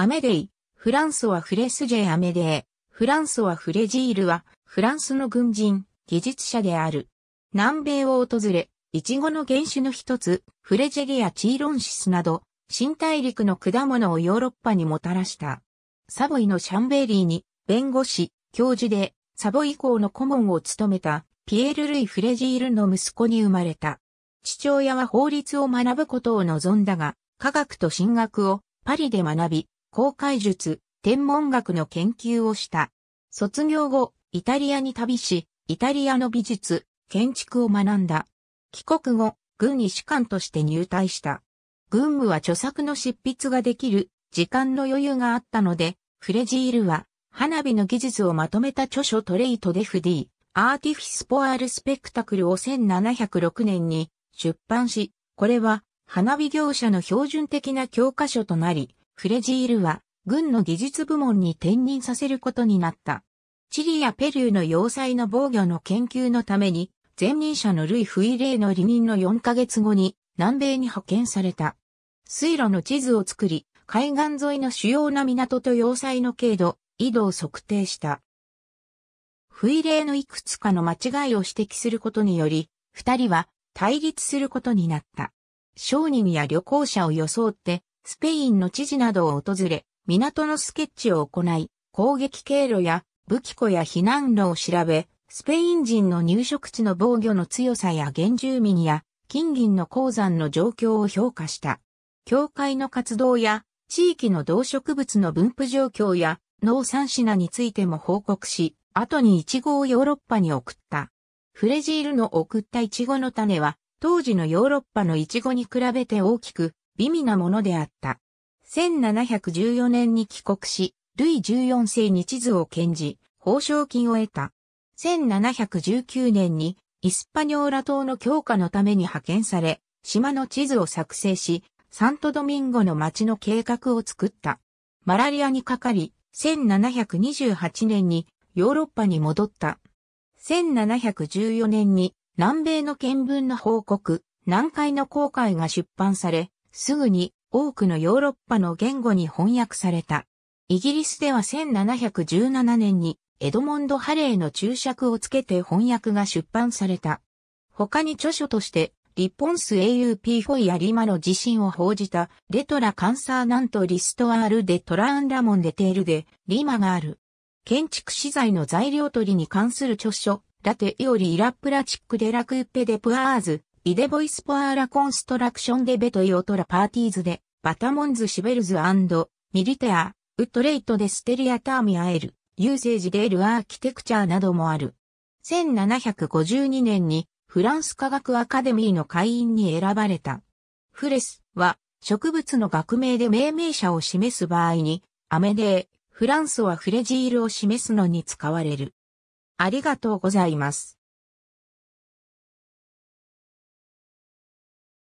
アメデイ、フランスはフレスジェ・アメデイ、フランスはフレジールは、フランスの軍人、技術者である。南米を訪れ、イチゴの原種の一つ、フレジェゲやチーロンシスなど、新大陸の果物をヨーロッパにもたらした。サボイのシャンベリーに、弁護士、教授で、サボイ校の顧問を務めた、ピエール・ルイ・フレジールの息子に生まれた。父親は法律を学ぶことを望んだが、科学と進学をパリで学び、公開術、天文学の研究をした。卒業後、イタリアに旅し、イタリアの美術、建築を学んだ。帰国後、軍医師官として入隊した。軍務は著作の執筆ができる時間の余裕があったので、フレジールは花火の技術をまとめた著書トレイトデフディ、アーティフィスポアールスペクタクルを1706年に出版し、これは花火業者の標準的な教科書となり、フレジールは軍の技術部門に転任させることになった。チリやペルーの要塞の防御の研究のために、前任者のルイ・フイレーの離任の4ヶ月後に南米に派遣された。水路の地図を作り、海岸沿いの主要な港と要塞の経度、緯度を測定した。フイレーのいくつかの間違いを指摘することにより、二人は対立することになった。商人や旅行者を装ってスペインの知事などを訪れ、港のスケッチを行い、攻撃経路や武器庫や避難路を調べ、スペイン人の入植地の防御の強さや原住民や金銀の鉱山の状況を評価した。教会の活動や地域の動植物の分布状況や農産品についても報告し、後にイチゴをヨーロッパに送った。フレジールの送ったイチゴの種は、当時のヨーロッパのイチゴに比べて大きく、美味なものであった。1714年に帰国し、ルイ14世に地図を献じ、報奨金を得た。1719年にイスパニョーラ島の強化のために派遣され、島の地図を作成し、サントドミンゴの町の計画を作った。マラリアにかかり、1728年にヨーロッパに戻った。1714年に南米の見聞の報告、南海の航海が出版され、すぐに多くのヨーロッパの言語に翻訳された。イギリスでは1717年にエドモンド・ハレーの注釈をつけて翻訳が出版された。他に著書として、リポンス AUP フォイアリマの自身を報じた、レトラカンサーナントリストアールデ・トラーンラモンデ・テールで、リマがある。建築資材の材料取りに関する著書、ラテイオリイラプラチックデラクーペデプアーズ、イデボイスポアーラコンストラクションデベトイオトラパーティーズで、バタモンズシベルズミリテア、ウッドレイトでステリアターミアエル、ユーセージデールアーキテクチャーなどもある。1752年にフランス科学アカデミーの会員に選ばれた。フレスは植物の学名で命名者を示す場合に、アメデー、フランスはフレジールを示すのに使われる。ありがとうございます。